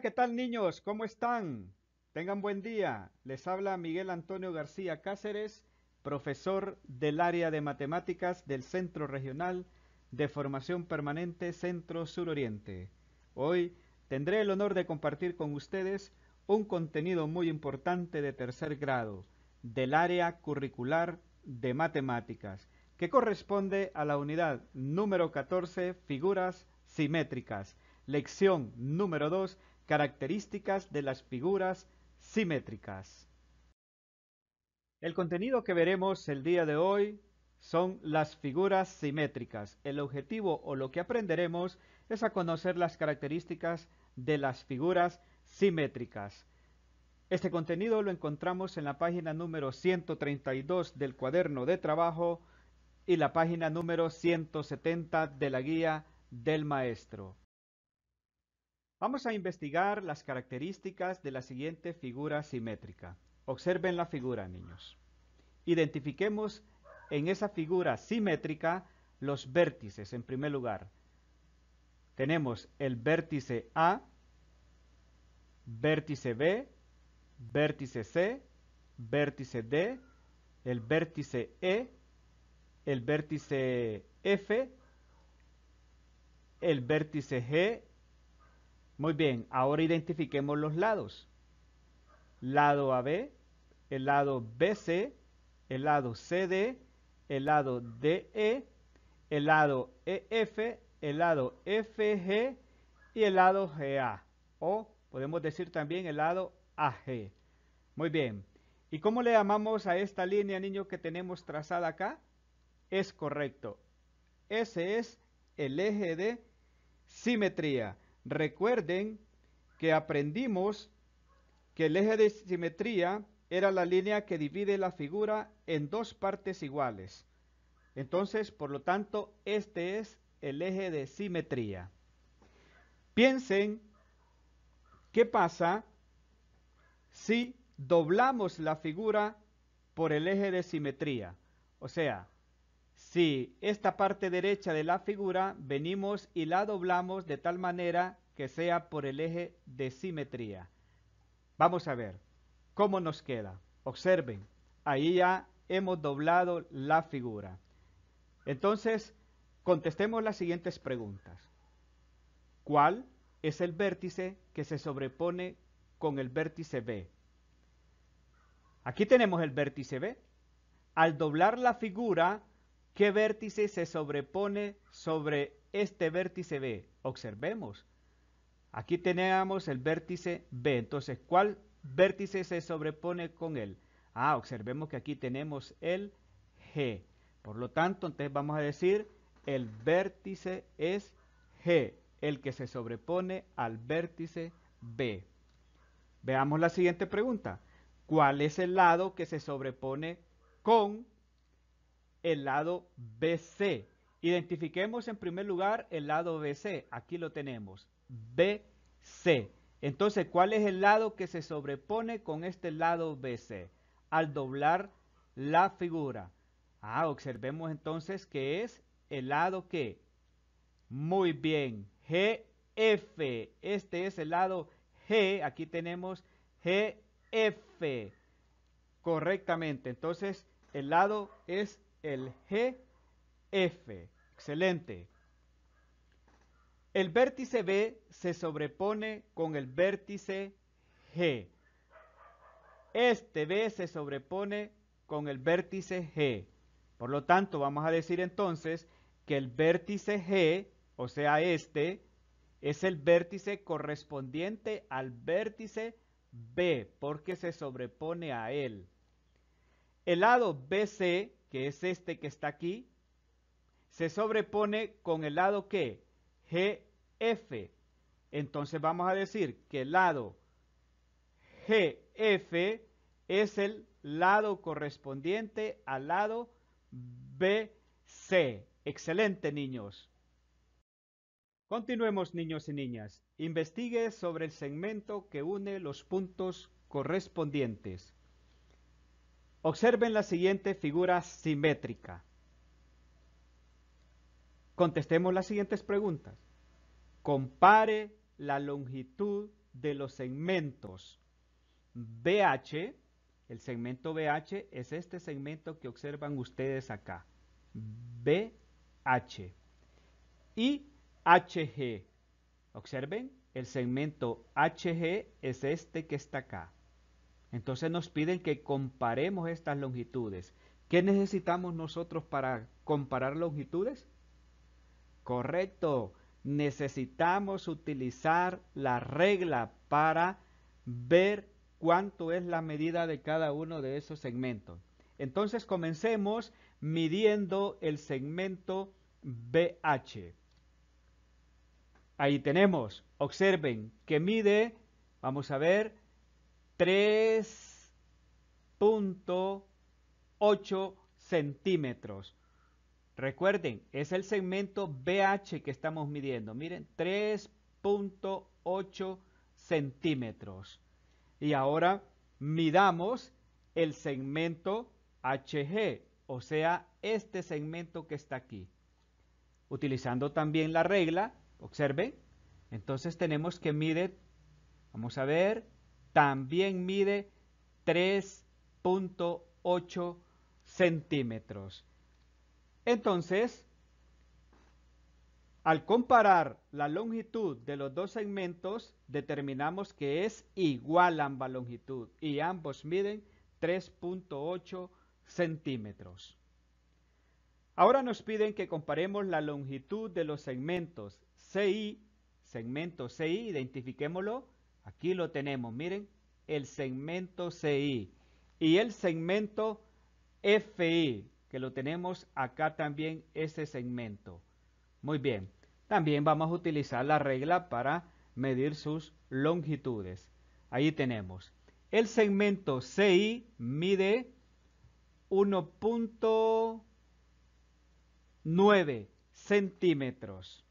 ¿qué tal niños? ¿Cómo están? Tengan buen día. Les habla Miguel Antonio García Cáceres, profesor del área de matemáticas del Centro Regional de Formación Permanente Centro Suroriente. Hoy tendré el honor de compartir con ustedes un contenido muy importante de tercer grado del área curricular de matemáticas, que corresponde a la unidad número 14, figuras simétricas, lección número 2, Características de las figuras simétricas. El contenido que veremos el día de hoy son las figuras simétricas. El objetivo o lo que aprenderemos es a conocer las características de las figuras simétricas. Este contenido lo encontramos en la página número 132 del cuaderno de trabajo y la página número 170 de la guía del maestro. Vamos a investigar las características de la siguiente figura simétrica. Observen la figura, niños. Identifiquemos en esa figura simétrica los vértices en primer lugar. Tenemos el vértice A, vértice B, vértice C, vértice D, el vértice E, el vértice F, el vértice G muy bien, ahora identifiquemos los lados. Lado AB, el lado BC, el lado CD, el lado DE, el lado EF, el lado FG y el lado GA. O podemos decir también el lado AG. Muy bien. ¿Y cómo le llamamos a esta línea, niño, que tenemos trazada acá? Es correcto. Ese es el eje de simetría. Recuerden que aprendimos que el eje de simetría era la línea que divide la figura en dos partes iguales. Entonces, por lo tanto, este es el eje de simetría. Piensen qué pasa si doblamos la figura por el eje de simetría. O sea, si esta parte derecha de la figura venimos y la doblamos de tal manera que sea por el eje de simetría. Vamos a ver cómo nos queda. Observen, ahí ya hemos doblado la figura. Entonces, contestemos las siguientes preguntas. ¿Cuál es el vértice que se sobrepone con el vértice B? Aquí tenemos el vértice B. Al doblar la figura, ¿Qué vértice se sobrepone sobre este vértice B? Observemos. Aquí tenemos el vértice B. Entonces, ¿cuál vértice se sobrepone con él? Ah, observemos que aquí tenemos el G. Por lo tanto, entonces vamos a decir el vértice es G, el que se sobrepone al vértice B. Veamos la siguiente pregunta. ¿Cuál es el lado que se sobrepone con el lado BC. Identifiquemos en primer lugar el lado BC. Aquí lo tenemos, BC. Entonces, ¿cuál es el lado que se sobrepone con este lado BC? Al doblar la figura. Ah, observemos entonces que es el lado que. Muy bien, GF. Este es el lado G. Aquí tenemos GF. Correctamente. Entonces, el lado es el F, Excelente. El vértice B se sobrepone con el vértice G. Este B se sobrepone con el vértice G. Por lo tanto, vamos a decir entonces que el vértice G, o sea este, es el vértice correspondiente al vértice B, porque se sobrepone a él. El lado BC que es este que está aquí, se sobrepone con el lado que GF. Entonces vamos a decir que el lado GF es el lado correspondiente al lado BC. Excelente, niños. Continuemos, niños y niñas. Investigue sobre el segmento que une los puntos correspondientes. Observen la siguiente figura simétrica. Contestemos las siguientes preguntas. Compare la longitud de los segmentos BH. El segmento BH es este segmento que observan ustedes acá. BH. Y HG. Observen, el segmento HG es este que está acá. Entonces nos piden que comparemos estas longitudes. ¿Qué necesitamos nosotros para comparar longitudes? Correcto, necesitamos utilizar la regla para ver cuánto es la medida de cada uno de esos segmentos. Entonces comencemos midiendo el segmento BH. Ahí tenemos, observen que mide, vamos a ver, 3.8 centímetros. Recuerden, es el segmento BH que estamos midiendo. Miren, 3.8 centímetros. Y ahora midamos el segmento HG, o sea, este segmento que está aquí. Utilizando también la regla, observen, entonces tenemos que mide, vamos a ver, también mide 3.8 centímetros. Entonces, al comparar la longitud de los dos segmentos, determinamos que es igual ambas longitud y ambos miden 3.8 centímetros. Ahora nos piden que comparemos la longitud de los segmentos CI, segmento CI, identifiquémoslo Aquí lo tenemos, miren, el segmento CI y el segmento FI, que lo tenemos acá también, ese segmento. Muy bien, también vamos a utilizar la regla para medir sus longitudes. Ahí tenemos. El segmento CI mide 1.9 centímetros.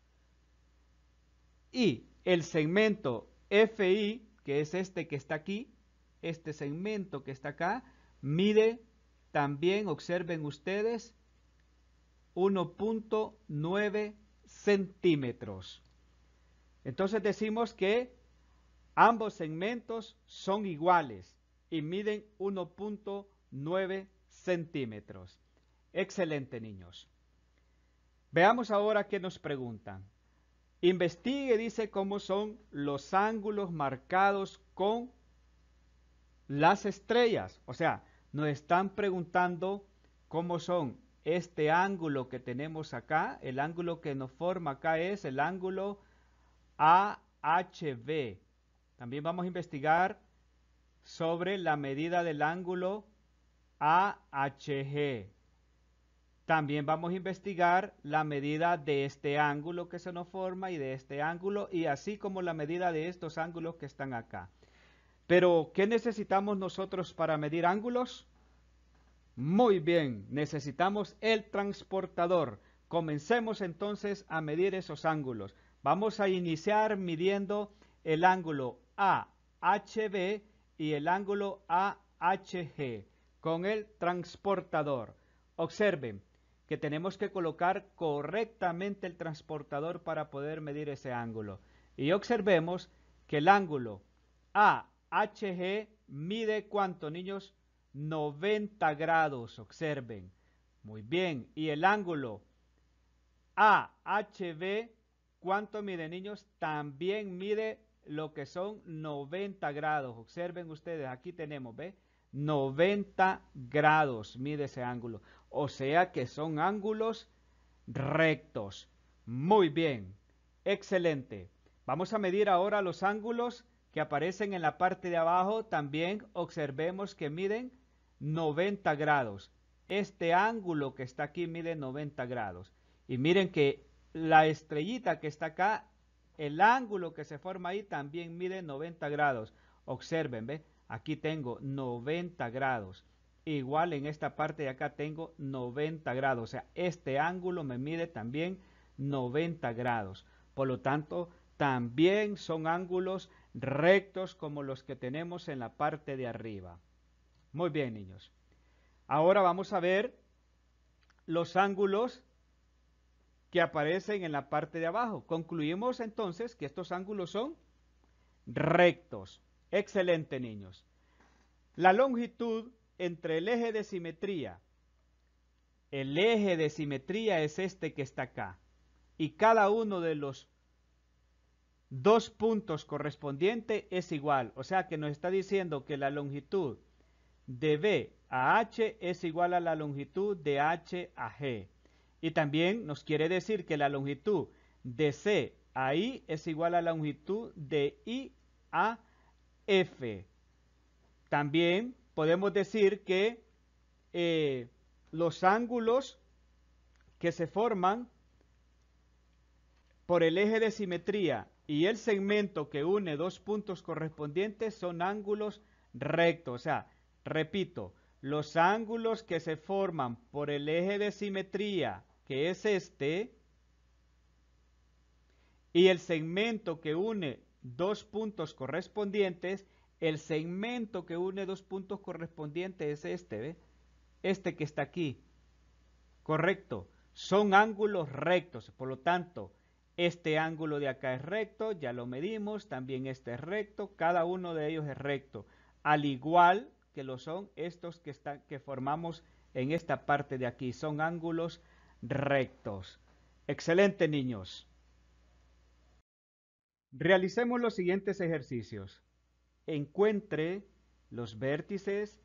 Y el segmento FI, que es este que está aquí, este segmento que está acá, mide también, observen ustedes, 1.9 centímetros. Entonces decimos que ambos segmentos son iguales y miden 1.9 centímetros. Excelente, niños. Veamos ahora qué nos preguntan. Investigue, dice, cómo son los ángulos marcados con las estrellas. O sea, nos están preguntando cómo son este ángulo que tenemos acá. El ángulo que nos forma acá es el ángulo AHB. También vamos a investigar sobre la medida del ángulo AHG. También vamos a investigar la medida de este ángulo que se nos forma y de este ángulo y así como la medida de estos ángulos que están acá. Pero, ¿qué necesitamos nosotros para medir ángulos? Muy bien, necesitamos el transportador. Comencemos entonces a medir esos ángulos. Vamos a iniciar midiendo el ángulo AHB y el ángulo AHG con el transportador. Observen, que tenemos que colocar correctamente el transportador para poder medir ese ángulo. Y observemos que el ángulo AHG mide cuánto, niños? 90 grados, observen. Muy bien, y el ángulo AHB, ¿cuánto mide, niños? También mide lo que son 90 grados. Observen ustedes, aquí tenemos, ¿ve? 90 grados mide ese ángulo o sea que son ángulos rectos. Muy bien, excelente. Vamos a medir ahora los ángulos que aparecen en la parte de abajo. También observemos que miden 90 grados. Este ángulo que está aquí mide 90 grados. Y miren que la estrellita que está acá, el ángulo que se forma ahí también mide 90 grados. Observen, ¿ve? Aquí tengo 90 grados. Igual en esta parte de acá tengo 90 grados. O sea, este ángulo me mide también 90 grados. Por lo tanto, también son ángulos rectos como los que tenemos en la parte de arriba. Muy bien, niños. Ahora vamos a ver los ángulos que aparecen en la parte de abajo. Concluimos entonces que estos ángulos son rectos. Excelente, niños. La longitud entre el eje de simetría. El eje de simetría es este que está acá. Y cada uno de los dos puntos correspondientes es igual. O sea que nos está diciendo que la longitud de B a H es igual a la longitud de H a G. Y también nos quiere decir que la longitud de C a I es igual a la longitud de I a F. También podemos decir que eh, los ángulos que se forman por el eje de simetría y el segmento que une dos puntos correspondientes son ángulos rectos. O sea, repito, los ángulos que se forman por el eje de simetría, que es este, y el segmento que une dos puntos correspondientes el segmento que une dos puntos correspondientes es este, ¿ve? Este que está aquí. Correcto. Son ángulos rectos. Por lo tanto, este ángulo de acá es recto, ya lo medimos, también este es recto, cada uno de ellos es recto, al igual que lo son estos que, están, que formamos en esta parte de aquí, son ángulos rectos. Excelente, niños. Realicemos los siguientes ejercicios encuentre los vértices,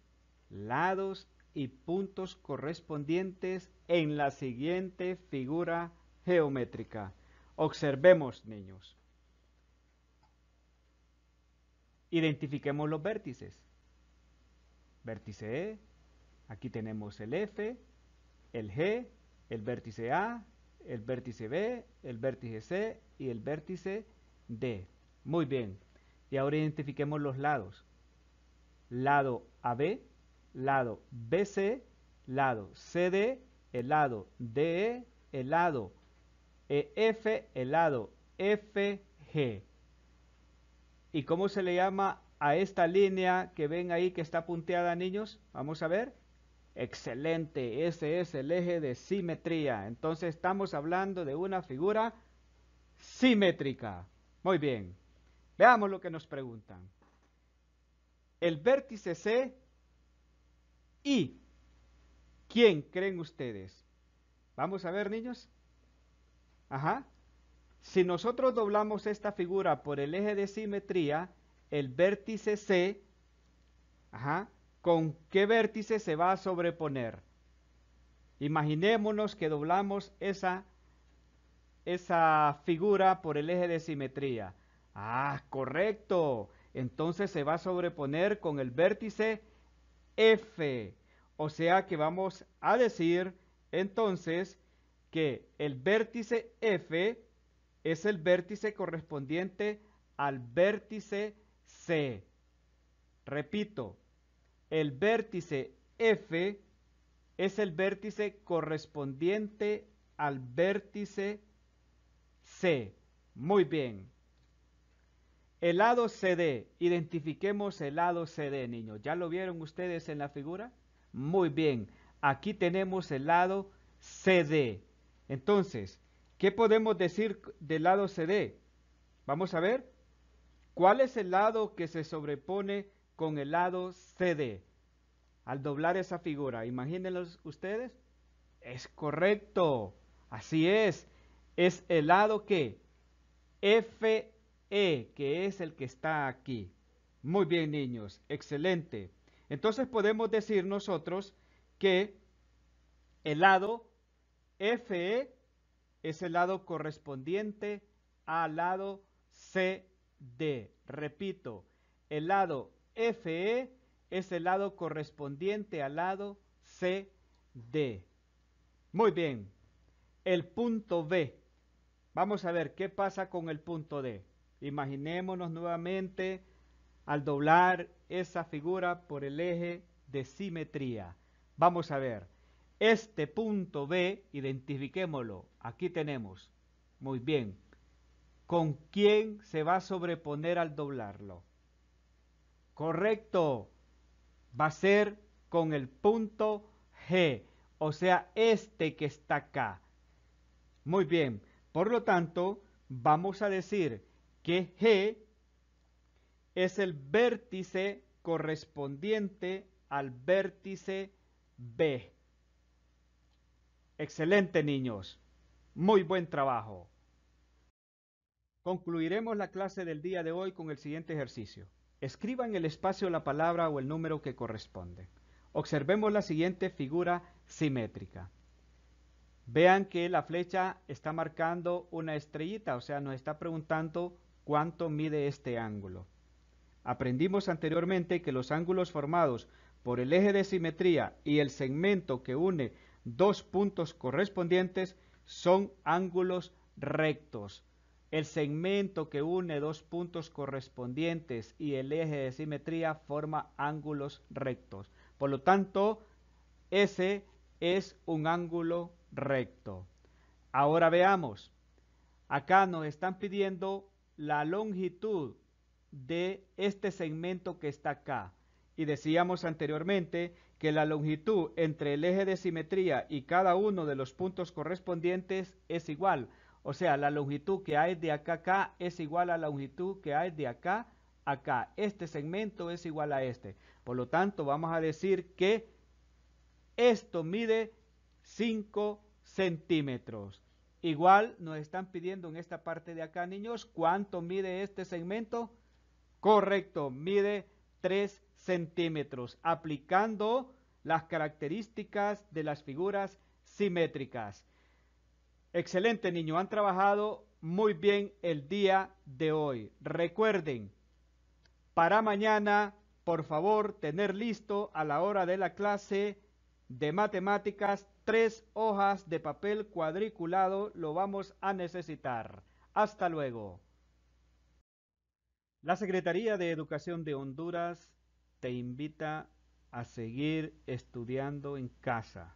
lados y puntos correspondientes en la siguiente figura geométrica. Observemos, niños. Identifiquemos los vértices. Vértice E, aquí tenemos el F, el G, el vértice A, el vértice B, el vértice C y el vértice D. Muy bien. Y ahora identifiquemos los lados. Lado AB, lado BC, lado CD, el lado DE, el lado EF, el lado FG. ¿Y cómo se le llama a esta línea que ven ahí que está punteada, niños? Vamos a ver. Excelente, ese es el eje de simetría. Entonces estamos hablando de una figura simétrica. Muy bien. Veamos lo que nos preguntan. El vértice C y ¿quién creen ustedes? Vamos a ver, niños. Ajá. Si nosotros doblamos esta figura por el eje de simetría, el vértice C, ajá, ¿con qué vértice se va a sobreponer? Imaginémonos que doblamos esa, esa figura por el eje de simetría. Ah, correcto. Entonces se va a sobreponer con el vértice F. O sea que vamos a decir entonces que el vértice F es el vértice correspondiente al vértice C. Repito, el vértice F es el vértice correspondiente al vértice C. Muy bien. El lado CD, identifiquemos el lado CD, niños. ¿Ya lo vieron ustedes en la figura? Muy bien, aquí tenemos el lado CD. Entonces, ¿qué podemos decir del lado CD? Vamos a ver. ¿Cuál es el lado que se sobrepone con el lado CD? Al doblar esa figura, imagínenlos ustedes. Es correcto, así es. Es el lado que F e, que es el que está aquí. Muy bien, niños. Excelente. Entonces podemos decir nosotros que el lado FE es el lado correspondiente al lado CD. Repito, el lado FE es el lado correspondiente al lado CD. Muy bien. El punto B. Vamos a ver qué pasa con el punto D. Imaginémonos nuevamente al doblar esa figura por el eje de simetría. Vamos a ver. Este punto B, identifiquémoslo. Aquí tenemos. Muy bien. ¿Con quién se va a sobreponer al doblarlo? Correcto. Va a ser con el punto G, o sea, este que está acá. Muy bien. Por lo tanto, vamos a decir que G es el vértice correspondiente al vértice B. Excelente niños, muy buen trabajo. Concluiremos la clase del día de hoy con el siguiente ejercicio. Escriban en el espacio la palabra o el número que corresponde. Observemos la siguiente figura simétrica. Vean que la flecha está marcando una estrellita, o sea, nos está preguntando cuánto mide este ángulo. Aprendimos anteriormente que los ángulos formados por el eje de simetría y el segmento que une dos puntos correspondientes son ángulos rectos. El segmento que une dos puntos correspondientes y el eje de simetría forma ángulos rectos. Por lo tanto, ese es un ángulo recto. Ahora veamos. Acá nos están pidiendo la longitud de este segmento que está acá. Y decíamos anteriormente que la longitud entre el eje de simetría y cada uno de los puntos correspondientes es igual. O sea, la longitud que hay de acá a acá es igual a la longitud que hay de acá a acá. Este segmento es igual a este. Por lo tanto, vamos a decir que esto mide 5 centímetros. Igual nos están pidiendo en esta parte de acá, niños, cuánto mide este segmento. Correcto, mide 3 centímetros, aplicando las características de las figuras simétricas. Excelente, niño, han trabajado muy bien el día de hoy. Recuerden, para mañana, por favor, tener listo a la hora de la clase de matemáticas Tres hojas de papel cuadriculado lo vamos a necesitar. Hasta luego. La Secretaría de Educación de Honduras te invita a seguir estudiando en casa.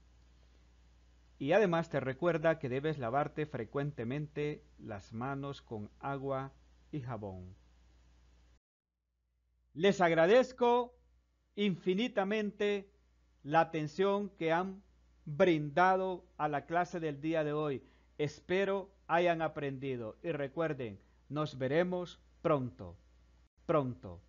Y además te recuerda que debes lavarte frecuentemente las manos con agua y jabón. Les agradezco infinitamente la atención que han brindado a la clase del día de hoy. Espero hayan aprendido y recuerden, nos veremos pronto, pronto.